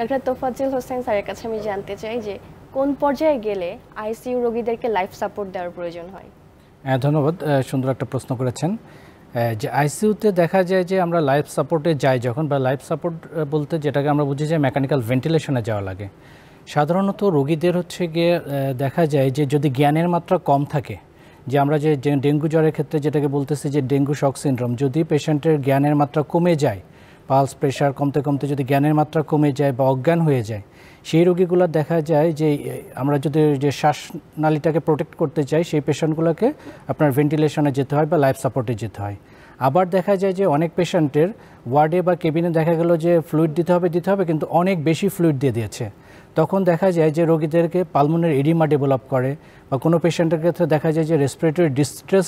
doctor তোফাজিল Hossain স্যারের কাছে আমি জানতে চাই যে কোন পর্যায়ে গেলে আইসিইউ রোগীদেরকে লাইফ সাপোর্ট দেওয়ার প্রয়োজন হয় হ্যাঁ ধন্যবাদ সুন্দর একটা প্রশ্ন করেছেন যে আইসিইউতে দেখা যায় যে আমরা লাইফ সাপোর্টে যাই যখন বা লাইফ সাপোর্ট বলতে যেটাকে আমরা বুঝি যে মেকানিক্যাল ভেন্টিলেশনে যাওয়া লাগে সাধারণত রোগীদের হচ্ছে গিয়ে দেখা যায় যে যদি জ্ঞানের মাত্রা কম থাকে যে আমরা যে ডেঙ্গু জ্বরের ক্ষেত্রে যেটাকে বলতেছি যে ডেঙ্গু শক সিনড্রোম যদি পেশেন্টের জ্ঞানের মাত্রা কমে যায় পালস প্রেশার কমতে কমতে যদি জ্ঞানের মাত্রা কমে যায় বা অজ্ঞান হয়ে যায় সেই রোগীগুলো দেখা যায় যে আমরা যদি যে শ্বাসনালীটাকে প্রোটেক্ট করতে চাই সেই পেশেন্টগুলোকে আপনার ভেন্টিলেশনে যেতে হয় বা লাইফ সাপোর্টে যেতে হয় আবার দেখা যায় যে অনেক পেশেন্টের ওয়ার্ডে বা কেবিনে দেখা গেল যে ফ্লুইড দিতে হবে দিতে হবে কিন্তু অনেক বেশি ফ্লুইড দিয়ে দিয়েছে তখন দেখা যায় যে রোগীদেরকে পালমোনের এডিমা ডেভেলপ করে বা কোনো পেশেন্টের ক্ষেত্রে দেখা যায় যে রেসপিরেটরি ডিস্ট্রেস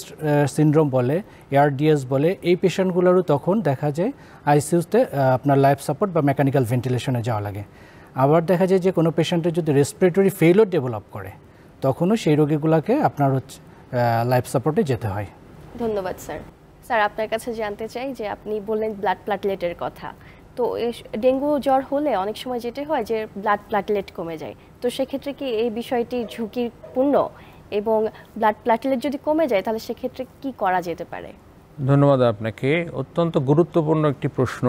সিন্ড্রোম বলে এয়ারডিএস বলে এই পেশেন্টগুলোরও তখন দেখা যায় আইসিউতে আপনার লাইফ সাপোর্ট বা মেকানিক্যাল ভেন্টিলেশনে যাওয়া লাগে আবার দেখা যায় যে কোনো পেশেন্টের যদি রেসপিরেটরি ফেইলও ডেভেলপ করে তখনও সেই রোগীগুলোকে আপনার হচ্ছে লাইফ সাপোর্টে যেতে হয় ধন্যবাদ স্যার স্যার আপনার কাছে জানতে চাই যে আপনি বললেন ব্লাড প্লাটলেটের কথা তো ডেঙ্গু জ্বর হলে অনেক সময় যেটা হয় যে ব্লাড প্লাটলেট কমে যায় তো সেক্ষেত্রে কি এই বিষয়টি ঝুঁকিপূর্ণ এবং ব্লাড প্লাটলেট যদি কমে যায় তাহলে সেক্ষেত্রে কি করা যেতে পারে ধন্যবাদ আপনাকে অত্যন্ত গুরুত্বপূর্ণ একটি প্রশ্ন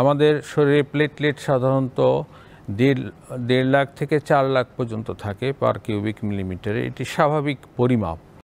আমাদের শরীরে প্লেটলেট সাধারণত দেড় দেড় লাখ থেকে চার লাখ পর্যন্ত থাকে পার কিউবিক মিলিমিটারে এটি স্বাভাবিক পরিমাপ